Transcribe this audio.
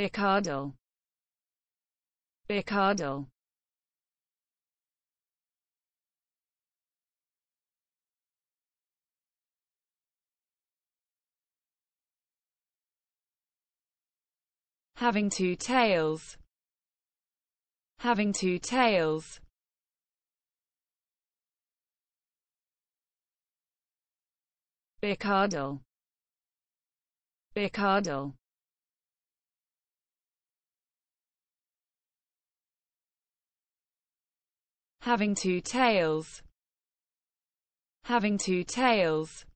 Bicardal. Bicardal. Having two tails. Having two tails. Bicardal. Bicardal. having two tails, having two tails.